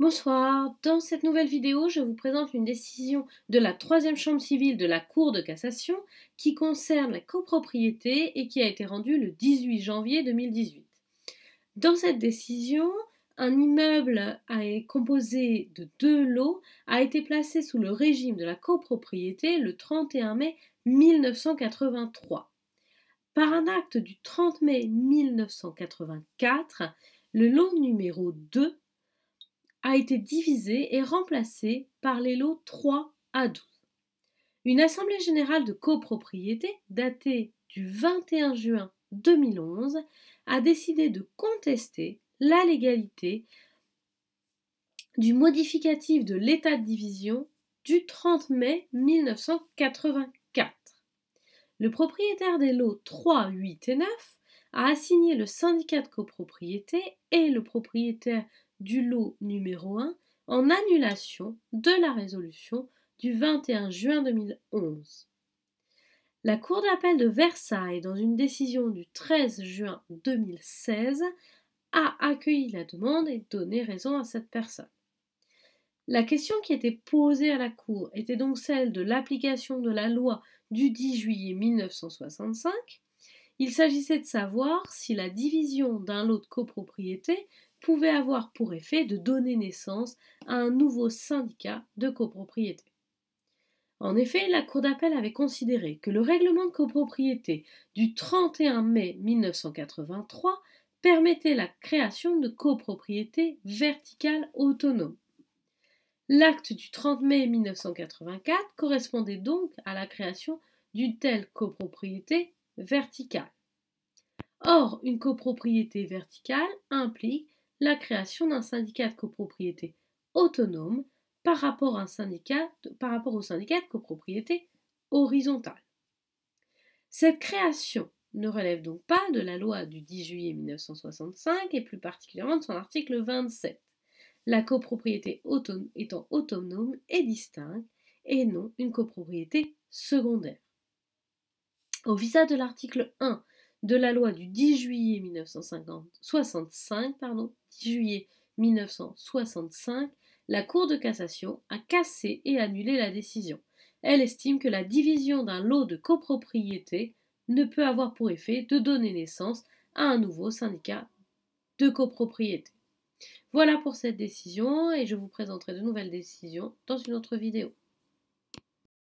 Bonsoir, dans cette nouvelle vidéo, je vous présente une décision de la troisième chambre civile de la Cour de cassation qui concerne la copropriété et qui a été rendue le 18 janvier 2018. Dans cette décision, un immeuble composé de deux lots a été placé sous le régime de la copropriété le 31 mai 1983. Par un acte du 30 mai 1984, le lot numéro 2 a été divisé et remplacé par les lots 3 à 12. Une assemblée générale de copropriété datée du 21 juin 2011 a décidé de contester la légalité du modificatif de l'état de division du 30 mai 1984. Le propriétaire des lots 3, 8 et 9 a assigné le syndicat de copropriété et le propriétaire du lot numéro 1 en annulation de la résolution du 21 juin 2011. La Cour d'appel de Versailles, dans une décision du 13 juin 2016, a accueilli la demande et donné raison à cette personne. La question qui était posée à la Cour était donc celle de l'application de la loi du 10 juillet 1965 il s'agissait de savoir si la division d'un lot de copropriété pouvait avoir pour effet de donner naissance à un nouveau syndicat de copropriété. En effet, la Cour d'appel avait considéré que le règlement de copropriété du 31 mai 1983 permettait la création de copropriétés verticales autonomes. L'acte du 30 mai 1984 correspondait donc à la création d'une telle copropriété verticale. Or, une copropriété verticale implique la création d'un syndicat de copropriété autonome par rapport, à un syndicat, par rapport au syndicat de copropriété horizontale. Cette création ne relève donc pas de la loi du 10 juillet 1965 et plus particulièrement de son article 27, la copropriété étant autonome et distincte et non une copropriété secondaire. Au visa de l'article 1 de la loi du 10 juillet 1965, 10 juillet 1965, la Cour de cassation a cassé et annulé la décision. Elle estime que la division d'un lot de copropriété ne peut avoir pour effet de donner naissance à un nouveau syndicat de copropriété. Voilà pour cette décision et je vous présenterai de nouvelles décisions dans une autre vidéo.